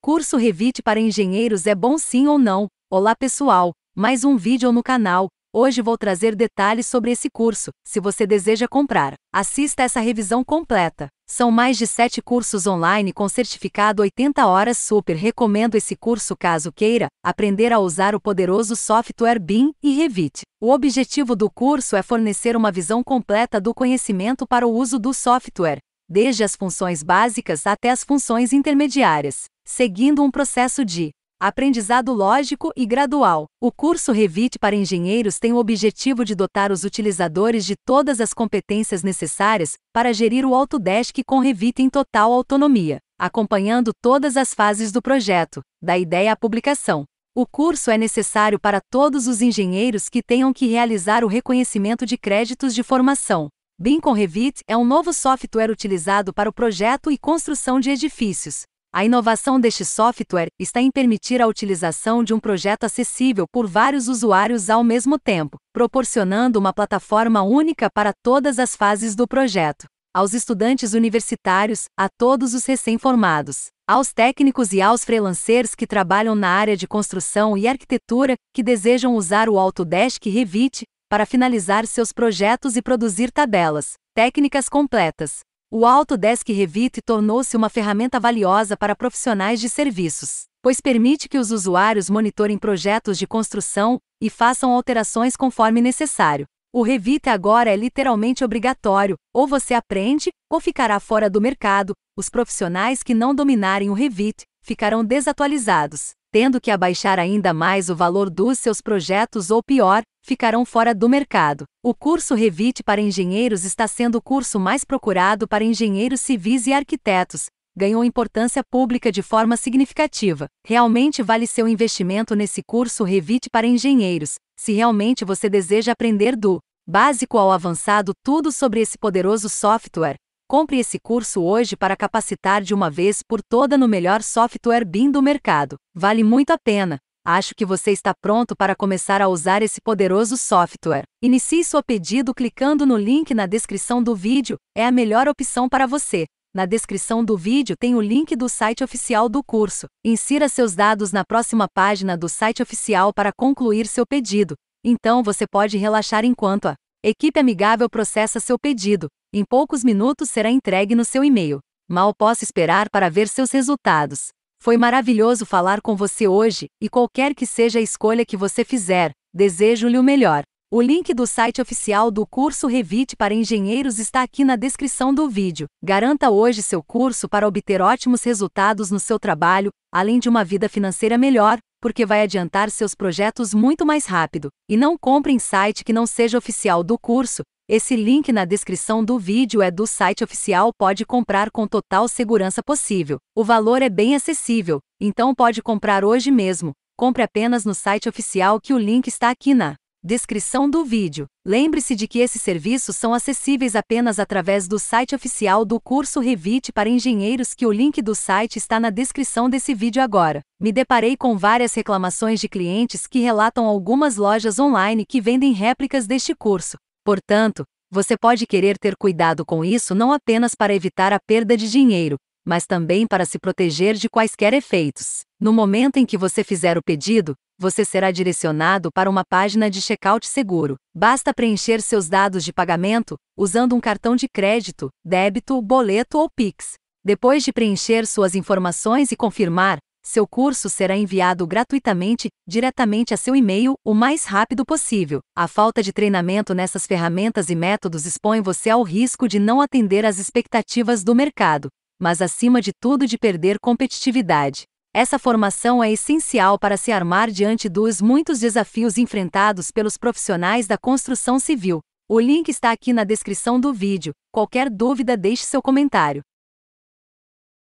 Curso Revit para engenheiros é bom sim ou não? Olá pessoal, mais um vídeo no canal. Hoje vou trazer detalhes sobre esse curso. Se você deseja comprar, assista essa revisão completa. São mais de 7 cursos online com certificado 80 horas super. Recomendo esse curso caso queira aprender a usar o poderoso software BIM e Revit. O objetivo do curso é fornecer uma visão completa do conhecimento para o uso do software, desde as funções básicas até as funções intermediárias, seguindo um processo de aprendizado lógico e gradual. O curso Revit para engenheiros tem o objetivo de dotar os utilizadores de todas as competências necessárias para gerir o Autodesk com Revit em total autonomia, acompanhando todas as fases do projeto, da ideia à publicação. O curso é necessário para todos os engenheiros que tenham que realizar o reconhecimento de créditos de formação, bim Revit é um novo software utilizado para o projeto e construção de edifícios. A inovação deste software está em permitir a utilização de um projeto acessível por vários usuários ao mesmo tempo, proporcionando uma plataforma única para todas as fases do projeto. Aos estudantes universitários, a todos os recém-formados, aos técnicos e aos freelancers que trabalham na área de construção e arquitetura, que desejam usar o Autodesk Revit, para finalizar seus projetos e produzir tabelas, técnicas completas. O Autodesk Revit tornou-se uma ferramenta valiosa para profissionais de serviços, pois permite que os usuários monitorem projetos de construção e façam alterações conforme necessário. O Revit agora é literalmente obrigatório, ou você aprende, ou ficará fora do mercado. Os profissionais que não dominarem o Revit ficarão desatualizados tendo que abaixar ainda mais o valor dos seus projetos ou pior, ficarão fora do mercado. O curso Revit para engenheiros está sendo o curso mais procurado para engenheiros civis e arquitetos. Ganhou importância pública de forma significativa. Realmente vale seu investimento nesse curso Revit para engenheiros, se realmente você deseja aprender do básico ao avançado tudo sobre esse poderoso software. Compre esse curso hoje para capacitar de uma vez por toda no melhor software BIM do mercado. Vale muito a pena. Acho que você está pronto para começar a usar esse poderoso software. Inicie seu pedido clicando no link na descrição do vídeo, é a melhor opção para você. Na descrição do vídeo tem o link do site oficial do curso. Insira seus dados na próxima página do site oficial para concluir seu pedido. Então você pode relaxar enquanto a Equipe amigável processa seu pedido. Em poucos minutos será entregue no seu e-mail. Mal posso esperar para ver seus resultados. Foi maravilhoso falar com você hoje, e qualquer que seja a escolha que você fizer, desejo-lhe o melhor. O link do site oficial do curso Revit para engenheiros está aqui na descrição do vídeo. Garanta hoje seu curso para obter ótimos resultados no seu trabalho, além de uma vida financeira melhor, porque vai adiantar seus projetos muito mais rápido. E não compre em site que não seja oficial do curso. Esse link na descrição do vídeo é do site oficial, pode comprar com total segurança possível. O valor é bem acessível, então pode comprar hoje mesmo. Compre apenas no site oficial que o link está aqui na Descrição do vídeo. Lembre-se de que esses serviços são acessíveis apenas através do site oficial do curso Revit para engenheiros que o link do site está na descrição desse vídeo agora. Me deparei com várias reclamações de clientes que relatam algumas lojas online que vendem réplicas deste curso. Portanto, você pode querer ter cuidado com isso não apenas para evitar a perda de dinheiro, mas também para se proteger de quaisquer efeitos. No momento em que você fizer o pedido, você será direcionado para uma página de checkout seguro. Basta preencher seus dados de pagamento usando um cartão de crédito, débito, boleto ou Pix. Depois de preencher suas informações e confirmar, seu curso será enviado gratuitamente diretamente a seu e-mail o mais rápido possível. A falta de treinamento nessas ferramentas e métodos expõe você ao risco de não atender às expectativas do mercado mas acima de tudo de perder competitividade. Essa formação é essencial para se armar diante dos muitos desafios enfrentados pelos profissionais da construção civil. O link está aqui na descrição do vídeo. Qualquer dúvida, deixe seu comentário.